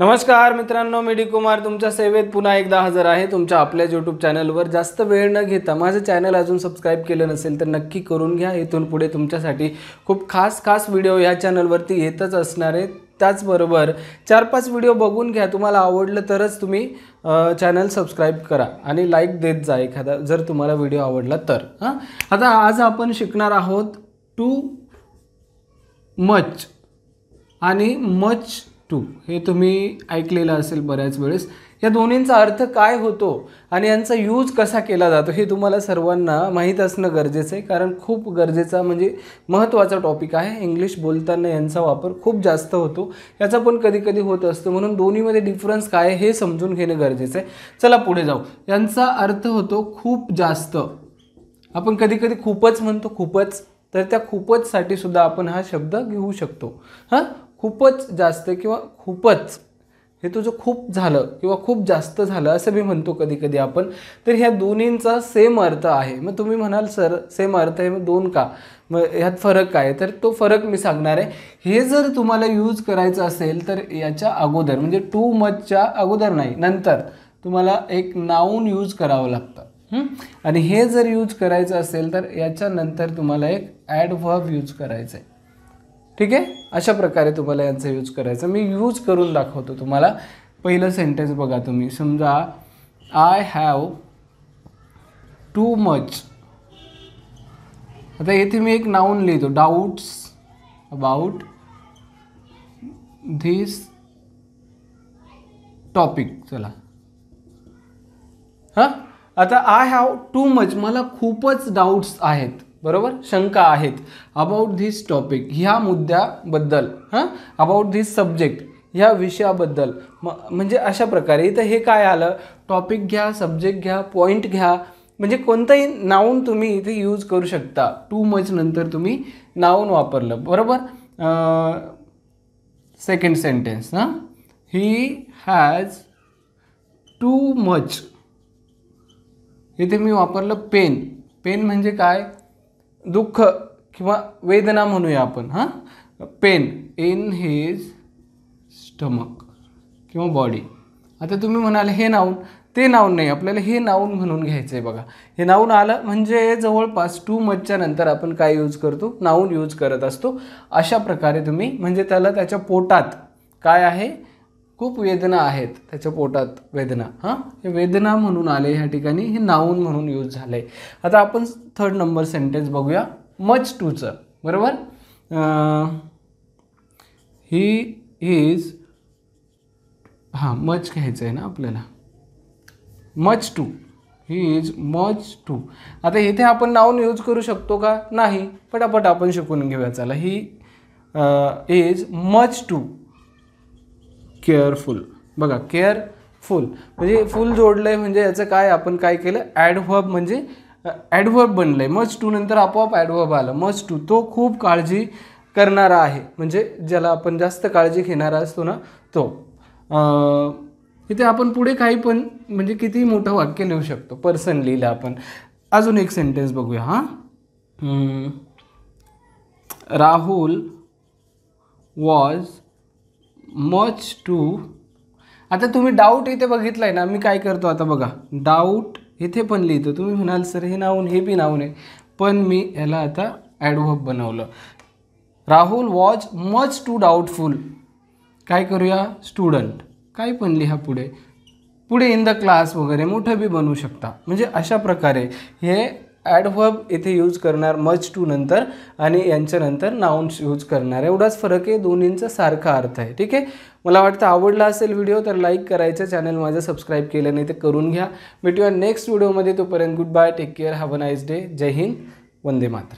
नमस्कार मित्रांनो मी डी कुमार तुमच्या सेवेत पुन्हा एकदा हजर आहे तुमच्या आपल्या यूट्यूब चॅनलवर जास्त वेळ न घेता माझं चॅनल अजून सबस्क्राईब केलं नसेल तर नक्की करून घ्या इथून पुढे तुमच्यासाठी खूप खास खास व्हिडिओ ह्या चॅनलवरती येतच असणार आहेत त्याचबरोबर चार पाच व्हिडिओ बघून घ्या तुम्हाला आवडलं तरच तुम्ही चॅनल सबस्क्राईब करा आणि लाईक देत जा एखादा जर तुम्हाला व्हिडिओ आवडला तर हां आता आज आपण शिकणार आहोत टू मच आणि मच टू हे तुम्ही ऐकलेलं असेल बऱ्याच वेळेस या दोन्हींचा अर्थ काय होतो आणि यांचा यूज कसा केला जातो हे तुम्हाला सर्वांना माहीत असणं गरजेचं आहे कारण खूप गरजेचा म्हणजे महत्त्वाचा टॉपिक आहे इंग्लिश बोलताना यांचा वापर खूप जास्त होतो याचा पण कधी कधी होत असतो म्हणून दोन्हीमध्ये डिफरन्स काय हे समजून घेणं गरजेचं आहे चला पुढे जाऊ यांचा अर्थ होतो खूप जास्त आपण कधीकधी खूपच म्हणतो खूपच तर त्या खूपचसाठी सुद्धा आपण हा शब्द घेऊ शकतो हां खूपच जास्त किंवा खूपच हे तुझं खूप झालं किंवा खूप जास्त झालं असं मी म्हणतो कधी कधी आपण तर ह्या दोन्हींचा सेम अर्थ आहे मग तुम्ही म्हणाल सर सेम अर्थ आहे मग दोन का मग ह्यात फरक काय तर तो फरक मी सांगणार आहे हे जर तुम्हाला यूज करायचं असेल तर याच्या अगोदर म्हणजे टू मचच्या अगोदर नाही नंतर तुम्हाला एक नाऊन यूज करावं लागतं आणि हे जर यूज करायचं असेल तर याच्यानंतर तुम्हाला एक ॲडव्हर्ब यूज करायचं आहे ठीक आहे अशा प्रकारे तुम्हाला यांचा यूज करायचा मी यूज करून दाखवतो तुम्हाला पहिलं सेंटेन्स बघा तुम्ही समजा आय हॅव टू मच आता येथे मी एक नाऊन लिहितो डाऊट्स अबाउट धीस टॉपिक चला हां आता आय हॅव टू मच मला खूपच डाऊट्स आहेत बरोबर शंका आहेत अबाउट धिस टॉपिक ह्या मुद्द्याबद्दल हां अबाउट धिस सब्जेक्ट ह्या विषयाबद्दल म्हणजे अशा प्रकारे इथं हे काय आलं टॉपिक घ्या सब्जेक्ट घ्या पॉईंट घ्या म्हणजे कोणतंही नाऊन तुम्ही इथे यूज करू शकता टू मच नंतर तुम्ही नाऊन वापरलं बरोबर सेकंड सेंटेन्स ना ही हॅज टू मच इथे मी वापरलं पेन पेन म्हणजे काय दुःख किंवा वेदना म्हणूया आपण हां पेन इन हिज स्टमक किंवा बॉडी आता तुम्ही म्हणाल हे नाऊन ते नाऊन नाही आपल्याला हे नाऊन म्हणून घ्यायचं आहे बघा हे नाऊन आलं म्हणजे जवळपास टू मचच्या नंतर आपण काय यूज करतो नाऊन यूज करत असतो अशा प्रकारे तुम्ही म्हणजे त्याला त्याच्या पोटात काय आहे खूप वेदना आहेत त्याच्या पोटात वेदना हां हे वेदना म्हणून आले ह्या ठिकाणी हे नाऊन म्हणून यूज झालं आता आपण थर्ड नंबर सेंटेन्स बघूया मच टूचं बरोबर ही इज हां मच घ्यायचं आहे ना आपल्याला much too he is much too आता इथे आपण नाऊन यूज करू शकतो का नाही पटापट आपण शिकून घेऊया चला he is much too careful बघा केअर फुल म्हणजे फुल जोडलं आहे म्हणजे याचं काय आपण काय केलं ॲडव्हर्ब म्हणजे ॲडव्हर्ब बनलं आहे मच टू नंतर आपोआप ॲडव्हर्ब आलं मच टू तो खूप काळजी करणारा आहे म्हणजे ज्याला आपण जास्त काळजी घेणारा असतो ना तो इथे आपण पुढे काही पण म्हणजे किती मोठं वाक्य लिहू शकतो पर्सन लिहिलं आपण अजून एक सेंटेन्स बघूया हां राहुल वॉज मच टू आता तुम्ही डाऊट इथे बघितला आहे ना मी काय करतो आता बघा डाऊट इथे पण लिहितो तुम्ही म्हणाल सर हे नावून हे बी नावून आहे पण मी याला आता ॲडव्हब बनवलं Rahul was much too doubtful काय करूया स्टुडंट काय पण लिहा पुढे पुढे इन द क्लास वगैरे मोठं बी बनवू शकता म्हणजे अशा प्रकारे हे ॲडव्हर्ब इथे यूज करणार मच टू नंतर आणि यांच्यानंतर नाउन्स यूज करणार एवढाच फरक आहे दोन्हींचा सारखा अर्थ आहे ठीक आहे मला वाटतं आवडला असेल व्हिडिओ तर लाईक करायचं चॅनल माझं सबस्क्राईब केलं नाही तर करून घ्या भेटूया नेक्स्ट व्हिडिओमध्ये तोपर्यंत good bye take care have a nice day जय हिंद वंदे मात्र